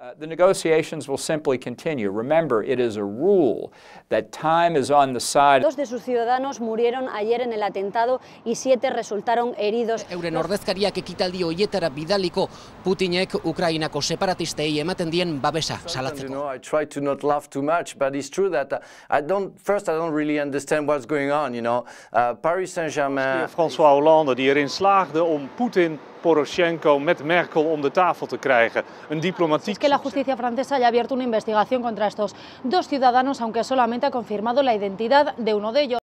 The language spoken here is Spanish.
Uh, the negotiations will simply continue. Remember, it is a rule that time is on the side. Dos de sus ciudadanos murieron ayer en el atentado y siete resultaron heridos. Euren ordezkariak ekitaldi hoietara bidaliko Putinek Ukrainako separatistei ematen dien babesa salatzeko. You know, I try to not laugh too much, but it's true that uh, I don't first I don't really understand what's going on, you know. Uh, Paris Saint-Germain François Hollande die erin slaagde om Putin Poroshenko met Merkel om de tafel te krijgen. Een diplomatiek... que la justicia francesa ya ha abierto una investigación contra estos dos ciudadanos, aunque solamente ha confirmado la identidad de uno de ellos.